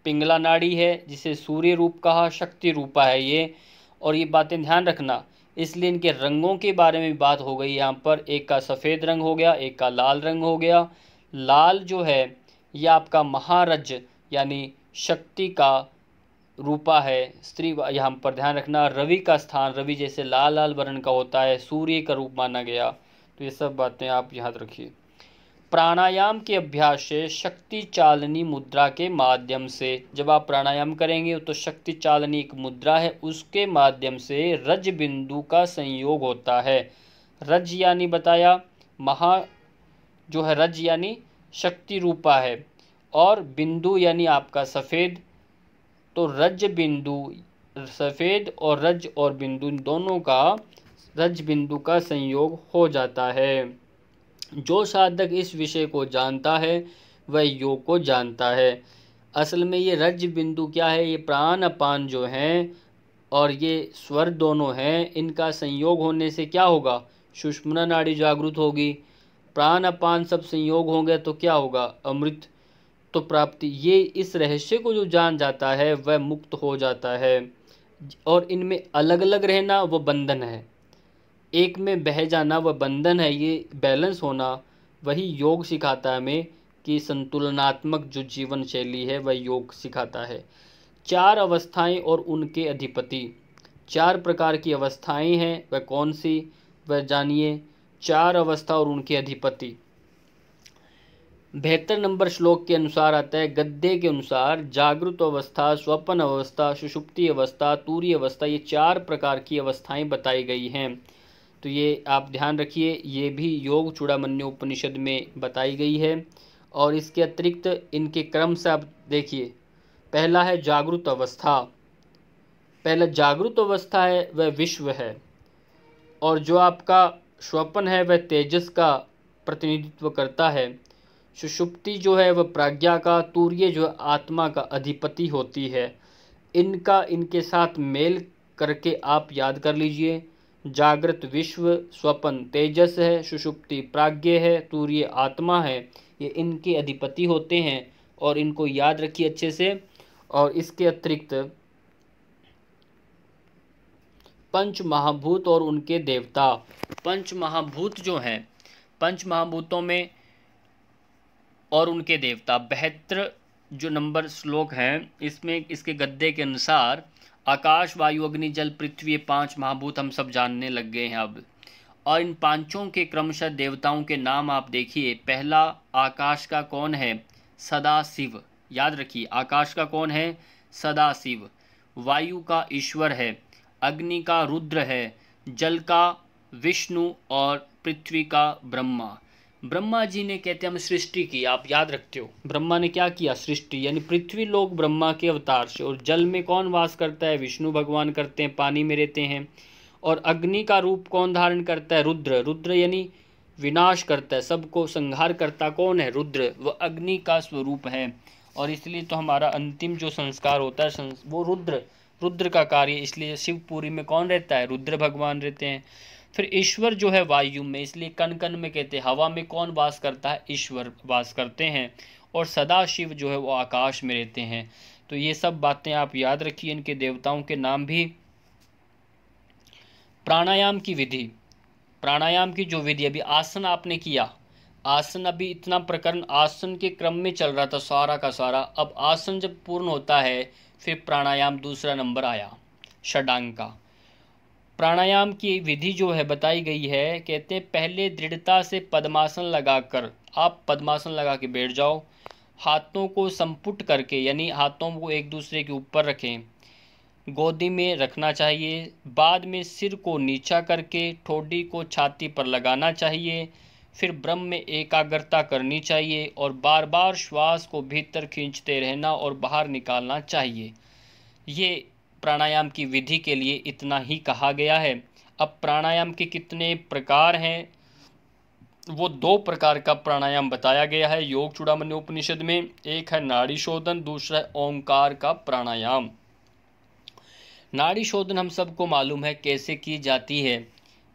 पिंगला नाड़ी है जिसे सूर्य रूप कहा शक्ति रूपा है ये और ये बातें ध्यान रखना इसलिए इनके रंगों के बारे में बात हो गई यहाँ पर एक का सफ़ेद रंग हो गया एक का लाल रंग हो गया लाल जो है यह आपका महारज यानी शक्ति का रूपा है स्त्री यहाँ पर ध्यान रखना रवि का स्थान रवि जैसे लाल लाल वर्ण का होता है सूर्य का रूप माना गया तो ये सब बातें आप याद रखिए प्राणायाम के अभ्यास से शक्ति चालनी मुद्रा के माध्यम से जब आप प्राणायाम करेंगे तो शक्ति चालनी एक मुद्रा है उसके माध्यम से रज बिंदु का संयोग होता है रज यानी बताया महा जो है रज यानी शक्ति रूपा है और बिंदु यानी आपका सफ़ेद तो रज बिंदु सफ़ेद और रज और बिंदु दोनों का रज बिंदु का संयोग हो जाता है जो साधक इस विषय को जानता है वह योग को जानता है असल में ये रज बिंदु क्या है ये प्राण अपान जो हैं और ये स्वर दोनों हैं इनका संयोग होने से क्या होगा सुषमना नाड़ी जागृत होगी प्राण अपान सब संयोग होंगे तो क्या होगा अमृत तो प्राप्ति ये इस रहस्य को जो जान जाता है वह मुक्त हो जाता है और इनमें अलग अलग रहना वो बंधन है एक में बह जाना वह बंधन है ये बैलेंस होना वही योग सिखाता है हमें कि संतुलनात्मक जो जीवन शैली है वह योग सिखाता है चार अवस्थाएं और उनके अधिपति चार प्रकार की अवस्थाएं हैं वह कौन सी वह जानिए चार अवस्था और उनके अधिपति बेहतर नंबर श्लोक के अनुसार आता है गद्दे के अनुसार जागृत अवस्था स्वप्न अवस्था सुषुप्ति अवस्था तूरी अवस्था ये चार प्रकार की अवस्थाएं बताई गई हैं तो ये आप ध्यान रखिए ये भी योग चूड़ामण्य उपनिषद में बताई गई है और इसके अतिरिक्त इनके क्रम से आप देखिए पहला है जागृत अवस्था पहला जागृत अवस्था है वह विश्व है और जो आपका स्वपन है वह तेजस का प्रतिनिधित्व करता है सुषुप्ति जो है वह प्राज्ञा का तूर्य जो आत्मा का अधिपति होती है इनका इनके साथ मेल करके आप याद कर लीजिए जागृत विश्व स्वपन तेजस है सुषुप्ति प्राज्ञ है तूर्य आत्मा है ये इनके अधिपति होते हैं और इनको याद रखिए अच्छे से और इसके अतिरिक्त पंच महाभूत और उनके देवता पंच महाभूत जो हैं पंच महाभूतों में और उनके देवता बेहतर जो नंबर श्लोक हैं इसमें इसके गद्दे के अनुसार आकाश वायु अग्नि जल पृथ्वी पांच महाभूत हम सब जानने लग गए हैं अब और इन पांचों के क्रमशः देवताओं के नाम आप देखिए पहला आकाश का कौन है सदा शिव याद रखिए आकाश का कौन है सदा शिव वायु का ईश्वर है अग्नि का रुद्र है जल का विष्णु और पृथ्वी का ब्रह्मा ब्रह्मा जी ने कहते हम सृष्टि की आप याद रखते हो ब्रह्मा ने क्या किया सृष्टि यानी पृथ्वी लोग ब्रह्मा के अवतार से और जल में कौन वास करता है विष्णु भगवान करते हैं पानी में रहते हैं और अग्नि का रूप कौन धारण करता है रुद्र रुद्र यानी विनाश करता है सबको संहार करता कौन है रुद्र वह अग्नि का स्वरूप है और इसलिए तो हमारा अंतिम जो संस्कार होता है संस, वो रुद्र रुद्र का कार्य इसलिए शिवपुरी में कौन रहता है रुद्र भगवान रहते हैं फिर ईश्वर जो है वायु में इसलिए कण कण में कहते हैं हवा में कौन वास करता है ईश्वर वास करते हैं और सदा शिव जो है वो आकाश में रहते हैं तो ये सब बातें आप याद रखिए इनके देवताओं के नाम भी प्राणायाम की विधि प्राणायाम की जो विधि अभी आसन आपने किया आसन अभी इतना प्रकरण आसन के क्रम में चल रहा था सारा का सारा अब आसन जब पूर्ण होता है फिर प्राणायाम दूसरा नंबर आया षडांग का प्राणायाम की विधि जो है बताई गई है कहते हैं पहले दृढ़ता से पद्मासन लगाकर आप पद्मासन लगा के बैठ जाओ हाथों को संपुट करके यानी हाथों को एक दूसरे के ऊपर रखें गोदी में रखना चाहिए बाद में सिर को नीचा करके ठोडी को छाती पर लगाना चाहिए फिर ब्रह्म में एकाग्रता करनी चाहिए और बार बार श्वास को भीतर खींचते रहना और बाहर निकालना चाहिए ये प्राणायाम की विधि के लिए इतना ही कहा गया है अब प्राणायाम के कितने प्रकार हैं वो दो प्रकार का प्राणायाम बताया गया है योग चूड़ामणि उपनिषद में एक है नाड़ी शोधन दूसरा है ओंकार का प्राणायाम नाड़ी शोधन हम सबको मालूम है कैसे की जाती है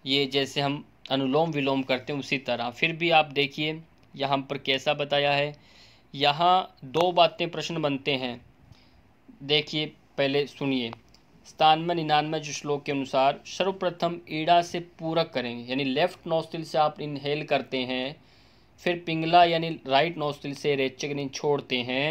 ये जैसे हम अनुलोम विलोम करते हैं उसी तरह फिर भी आप देखिए यहाँ पर कैसा बताया है यहाँ दो बातें प्रश्न बनते हैं देखिए पहले सुनिए सतानवे निन्यानवे जो श्लोक के अनुसार सर्वप्रथम ईड़ा से पूरक करेंगे यानी लेफ्ट नोस्टिल से आप इनहेल करते हैं फिर पिंगला यानी राइट नोस्टिल से रेचक यानी छोड़ते हैं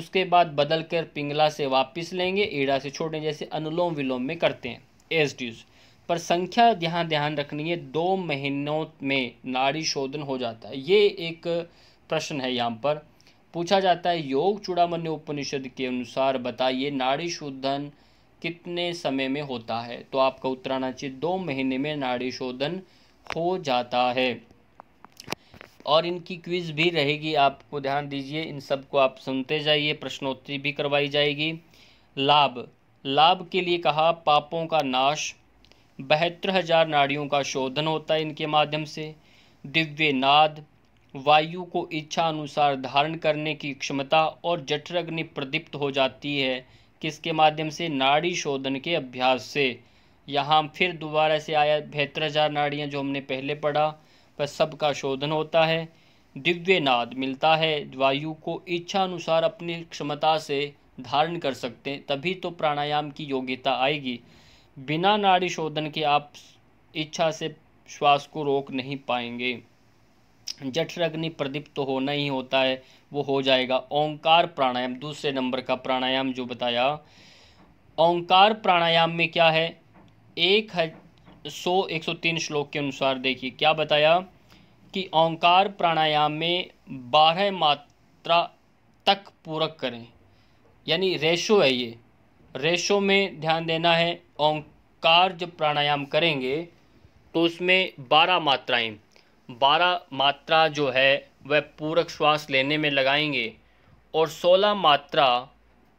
उसके बाद बदल कर पिंगला से वापस लेंगे ईड़ा से छोड़ें जैसे अनुलोम विलोम में करते हैं एस ड्यूज पर संख्या ध्यान ध्यान रखनी है दो महीनों में नाड़ी शोधन हो जाता है ये एक प्रश्न है यहाँ पर पूछा जाता है योग चूड़ामण्य उपनिषद के अनुसार बताइए नाड़ी शोधन कितने समय में होता है तो आपका उत्तर आना चाहिए दो महीने में नाड़ी शोधन हो जाता है और इनकी क्विज भी रहेगी आपको ध्यान दीजिए इन सबको आप सुनते जाइए प्रश्नोत्तरी भी करवाई जाएगी लाभ लाभ के लिए कहा पापों का नाश बहत्तर हजार नाड़ियों का शोधन होता है इनके माध्यम से दिव्य नाद वायु को इच्छा अनुसार धारण करने की क्षमता और जठरग्नि प्रदीप्त हो जाती है किसके माध्यम से नाड़ी शोधन के अभ्यास से यहाँ फिर दोबारा से आया बेहतर हजार नाड़ियाँ जो हमने पहले पढ़ा वह सबका शोधन होता है दिव्य नाद मिलता है वायु को इच्छा अनुसार अपनी क्षमता से धारण कर सकते हैं तभी तो प्राणायाम की योग्यता आएगी बिना नाड़ी शोधन के आप इच्छा से श्वास को रोक नहीं पाएंगे जठर अग्नि प्रदीप्त तो होना ही होता है वो हो जाएगा ओंकार प्राणायाम दूसरे नंबर का प्राणायाम जो बताया ओंकार प्राणायाम में क्या है एक सौ एक सौ तीन श्लोक के अनुसार देखिए क्या बताया कि ओंकार प्राणायाम में बारह मात्रा तक पूरक करें यानी रेशो है ये रेशो में ध्यान देना है ओंकार जब प्राणायाम करेंगे तो उसमें बारह मात्राएं बारह मात्रा जो है वह पूरक श्वास लेने में लगाएंगे और सोलह मात्रा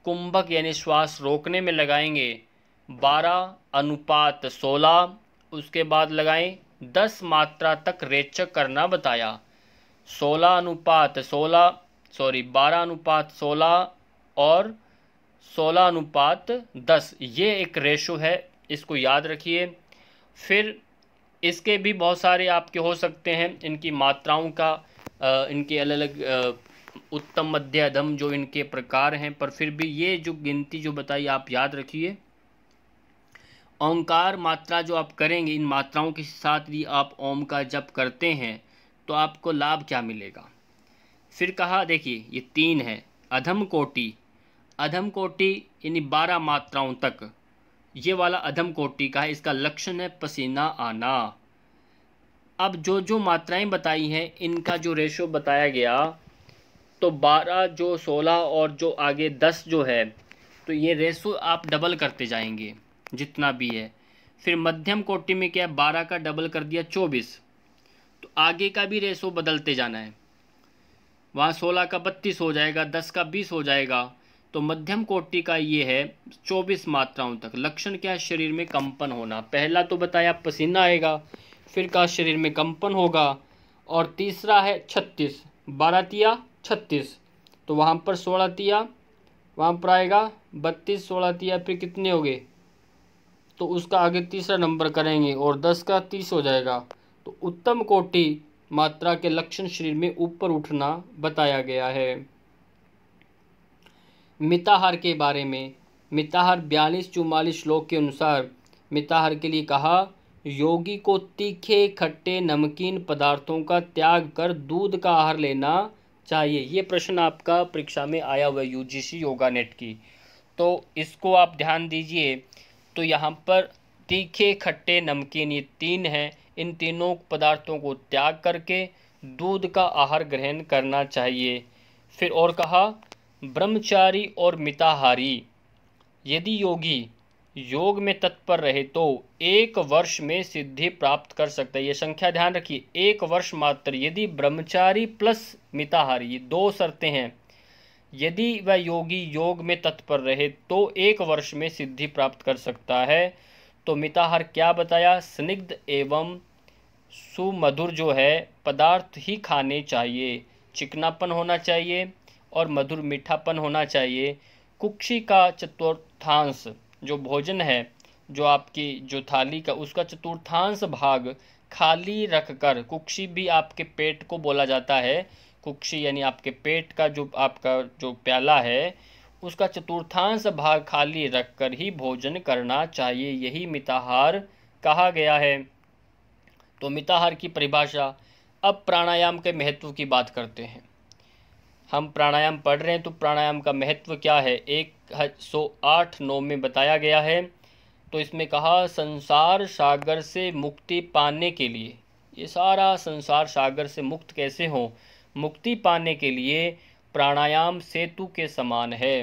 कुंभक यानी श्वास रोकने में लगाएंगे बारह अनुपात सोलह उसके बाद लगाएं दस मात्रा तक रेचक करना बताया सोलह अनुपात सोलह सॉरी बारह अनुपात सोलह और सोलह अनुपात दस ये एक रेशो है इसको याद रखिए फिर इसके भी बहुत सारे आपके हो सकते हैं इनकी मात्राओं का इनके अलग अलग उत्तम मध्य अधम जो इनके प्रकार हैं पर फिर भी ये जो गिनती जो बताई आप याद रखिए ओंकार मात्रा जो आप करेंगे इन मात्राओं के साथ भी आप ओम का जप करते हैं तो आपको लाभ क्या मिलेगा फिर कहा देखिए ये तीन है अधम कोटि अधम कोटि यानी बारह मात्राओं तक ये वाला अधम कोटि का है इसका लक्षण है पसीना आना अब जो जो मात्राएं बताई हैं इनका जो रेशो बताया गया तो बारह जो सोलह और जो आगे दस जो है तो ये रेशो आप डबल करते जाएंगे जितना भी है फिर मध्यम कोटि में क्या है बारह का डबल कर दिया चौबीस तो आगे का भी रेशो बदलते जाना है वहाँ सोलह का बत्तीस हो जाएगा दस का बीस हो जाएगा तो मध्यम कोटि का ये है 24 मात्राओं तक लक्षण क्या है शरीर में कंपन होना पहला तो बताया पसीना आएगा फिर का शरीर में कंपन होगा और तीसरा है 36 तिया छत्तीस तो वहाँ पर सोलह तिया वहाँ पर आएगा बत्तीस सोलह तिया फिर कितने हो गए तो उसका आगे तीसरा नंबर करेंगे और दस का तीस हो जाएगा तो उत्तम कोटि मात्रा के लक्षण शरीर में ऊपर उठना बताया गया है मिताहर के बारे में मिताहर बयालीस चौवालीस श्लोक के अनुसार मिताहर के लिए कहा योगी को तीखे खट्टे नमकीन पदार्थों का त्याग कर दूध का आहार लेना चाहिए ये प्रश्न आपका परीक्षा में आया हुआ है सी योगा नेट की तो इसको आप ध्यान दीजिए तो यहाँ पर तीखे खट्टे नमकीन ये तीन हैं इन तीनों पदार्थों को त्याग करके दूध का आहार ग्रहण करना चाहिए फिर और कहा ब्रह्मचारी और मिताहारी यदि योगी योग में तत्पर रहे तो एक वर्ष में सिद्धि प्राप्त कर सकते हैं ये संख्या ध्यान रखिए एक वर्ष मात्र यदि ब्रह्मचारी प्लस मिताहारी ये दो शर्तें हैं यदि वह योगी योग में तत्पर रहे तो एक वर्ष में सिद्धि प्राप्त कर सकता है तो मिताहार क्या बताया स्निग्ध एवं सुमधुर जो है पदार्थ ही खाने चाहिए चिकनापन होना चाहिए और मधुर मीठापन होना चाहिए कुक्षी का चतुर्थांश जो भोजन है जो आपकी जो थाली का उसका चतुर्थांश भाग खाली रखकर कुक्षी भी आपके पेट को बोला जाता है कुक्षी यानी आपके पेट का जो आपका जो प्याला है उसका चतुर्थांश भाग खाली रखकर ही भोजन करना चाहिए यही मिताहार कहा गया है तो मिताहार की परिभाषा अब प्राणायाम के महत्व की बात करते हैं हम प्राणायाम पढ़ रहे हैं तो प्राणायाम का महत्व क्या है एक सौ आठ नौ में बताया गया है तो इसमें कहा संसार सागर से मुक्ति पाने के लिए ये सारा संसार सागर से मुक्त कैसे हो मुक्ति पाने के लिए प्राणायाम सेतु के समान है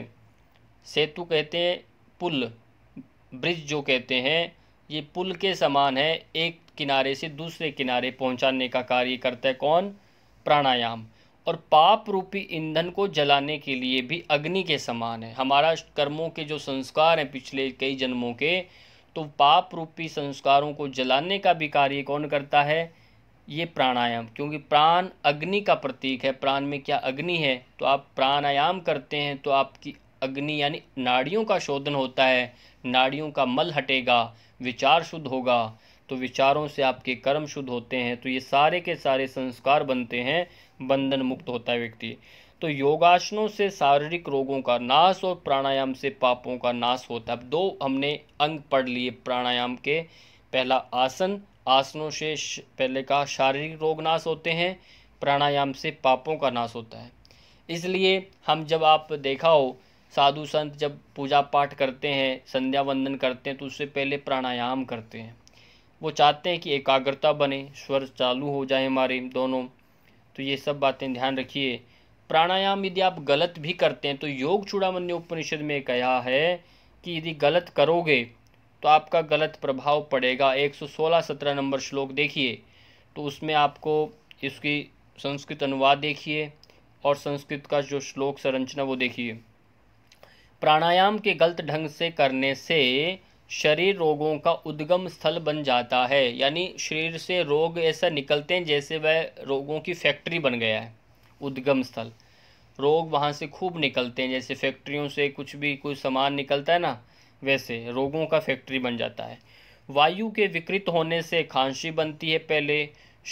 सेतु कहते हैं पुल ब्रिज जो कहते हैं ये पुल के समान है एक किनारे से दूसरे किनारे पहुंचाने का कार्य करता है कौन प्राणायाम और पाप रूपी ईंधन को जलाने के लिए भी अग्नि के समान है हमारा कर्मों के जो संस्कार हैं पिछले कई जन्मों के तो पाप रूपी संस्कारों को जलाने का भी कार्य कौन करता है ये प्राणायाम क्योंकि प्राण अग्नि का प्रतीक है प्राण में क्या अग्नि है तो आप प्राणायाम करते हैं तो आपकी अग्नि यानी नाड़ियों का शोधन होता है नाड़ियों का मल हटेगा विचार शुद्ध होगा तो विचारों से आपके कर्म शुद्ध होते हैं तो ये सारे के सारे संस्कार बनते हैं बंधन मुक्त होता है व्यक्ति तो योगासनों से शारीरिक रोगों का नाश और प्राणायाम से पापों का नाश होता है अब दो हमने अंग पढ़ लिए प्राणायाम के पहला आसन आसनों से पहले का शारीरिक रोग नाश होते हैं प्राणायाम से पापों का नाश होता है इसलिए हम जब आप देखा हो साधु संत जब पूजा पाठ करते हैं संध्या वंदन करते हैं तो उससे पहले प्राणायाम करते हैं वो चाहते हैं कि एकाग्रता बने स्वर चालू हो जाए हमारे दोनों तो ये सब बातें ध्यान रखिए प्राणायाम यदि आप गलत भी करते हैं तो योग चूड़ामण्य उपनिषद में कहा है कि यदि गलत करोगे तो आपका गलत प्रभाव पड़ेगा 116-17 नंबर श्लोक देखिए तो उसमें आपको इसकी संस्कृत अनुवाद देखिए और संस्कृत का जो श्लोक संरचना वो देखिए प्राणायाम के गलत ढंग से करने से शरीर रोगों का उद्गम स्थल बन जाता है यानी शरीर से रोग ऐसा निकलते हैं जैसे वह रोगों की फैक्ट्री बन गया है उद्गम स्थल रोग वहाँ से खूब निकलते हैं जैसे फैक्ट्रियों से कुछ भी कोई सामान निकलता है ना वैसे रोगों का फैक्ट्री बन जाता है वायु के विकृत होने से खांसी बनती है पहले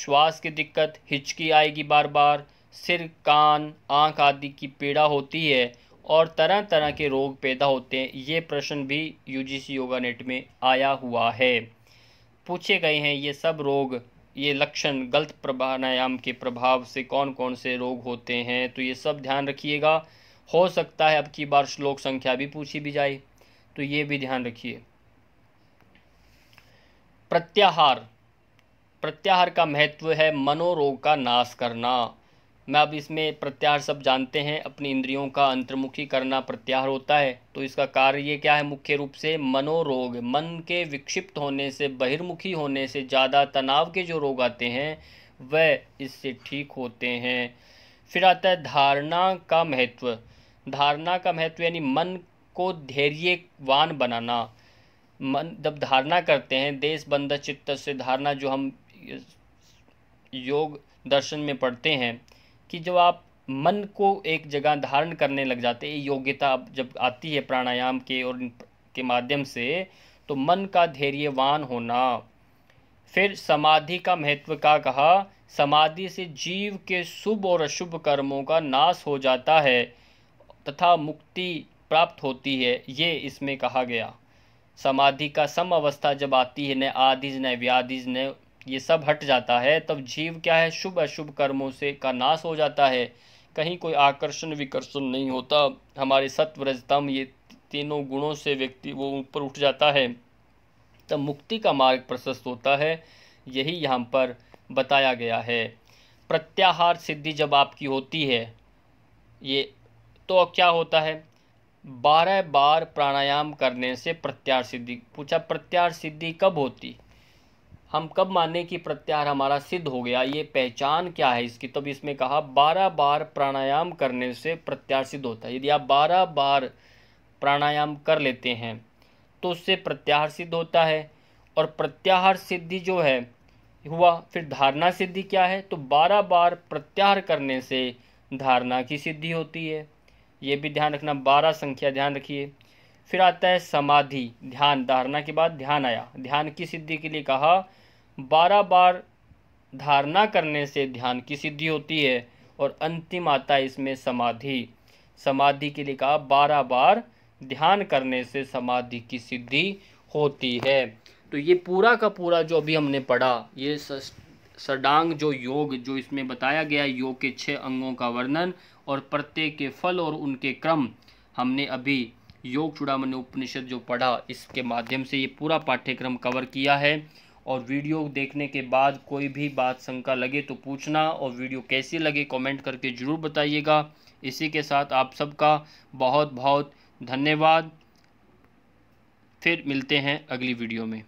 श्वास की दिक्कत हिचकी आएगी बार बार सिर कान आँख आदि की पीड़ा होती है और तरह तरह के रोग पैदा होते हैं ये प्रश्न भी यूजीसी योगा नेट में आया हुआ है पूछे गए हैं ये सब रोग ये लक्षण गलत प्राणायाम के प्रभाव से कौन कौन से रोग होते हैं तो ये सब ध्यान रखिएगा हो सकता है अब की बार श्लोक संख्या भी पूछी भी जाए तो ये भी ध्यान रखिए प्रत्याहार प्रत्याहार का महत्व है मनोरोग का नाश करना मैं अब इसमें प्रत्याहार सब जानते हैं अपनी इंद्रियों का अंतर्मुखी करना प्रत्याहार होता है तो इसका कार्य क्या है मुख्य रूप से मनोरोग मन के विक्षिप्त होने से बहिर्मुखी होने से ज़्यादा तनाव के जो रोग आते हैं वह इससे ठीक होते हैं फिर आता है धारणा का महत्व धारणा का महत्व यानी मन को धैर्यवान बनाना मन जब धारणा करते हैं देश बंध चित्त से धारणा जो हम योग दर्शन में पढ़ते हैं कि जब आप मन को एक जगह धारण करने लग जाते हैं योग्यता जब आती है प्राणायाम के और के माध्यम से तो मन का धैर्यवान होना फिर समाधि का महत्व का कहा समाधि से जीव के शुभ और अशुभ कर्मों का नाश हो जाता है तथा मुक्ति प्राप्त होती है ये इसमें कहा गया समाधि का सम अवस्था जब आती है न आदिज न व्याधिज न ये सब हट जाता है तब जीव क्या है शुभ अशुभ कर्मों से का नाश हो जाता है कहीं कोई आकर्षण विकर्षण नहीं होता हमारे सत्व रजतम ये तीनों गुणों से व्यक्ति वो ऊपर उठ जाता है तब मुक्ति का मार्ग प्रशस्त होता है यही यहाँ पर बताया गया है प्रत्याहार सिद्धि जब आपकी होती है ये तो क्या होता है बारह बार प्राणायाम करने से प्रत्यार सिद्धि पूछा प्रत्यार सिद्धि कब होती हम कब माने कि प्रत्याहार हमारा सिद्ध हो गया ये पहचान क्या है इसकी तब इसमें कहा बारह बार प्राणायाम करने से प्रत्याहार सिद्ध होता है यदि आप बारह बार प्राणायाम कर लेते हैं तो उससे प्रत्याहार सिद्ध होता है और प्रत्याहार सिद्धि जो है हुआ फिर धारणा सिद्धि क्या है तो बारह बार प्रत्याहार करने से धारणा की सिद्धि होती है ये भी ध्यान रखना बारह संख्या ध्यान रखिए फिर आता है समाधि ध्यान धारणा के बाद ध्यान आया ध्यान की सिद्धि के लिए कहा बारह बार धारणा करने से ध्यान की सिद्धि होती है और अंतिम आता है इसमें समाधि समाधि के लिए कहा बारह बार ध्यान करने से समाधि की सिद्धि होती है तो ये पूरा का पूरा जो अभी हमने पढ़ा ये सडांग जो योग जो इसमें बताया गया योग के छः अंगों का वर्णन और प्रत्येक के फल और उनके क्रम हमने अभी योग चूड़ामणि उपनिषद जो पढ़ा इसके माध्यम से ये पूरा पाठ्यक्रम कवर किया है और वीडियो देखने के बाद कोई भी बात शंका लगे तो पूछना और वीडियो कैसी लगे कमेंट करके ज़रूर बताइएगा इसी के साथ आप सबका बहुत बहुत धन्यवाद फिर मिलते हैं अगली वीडियो में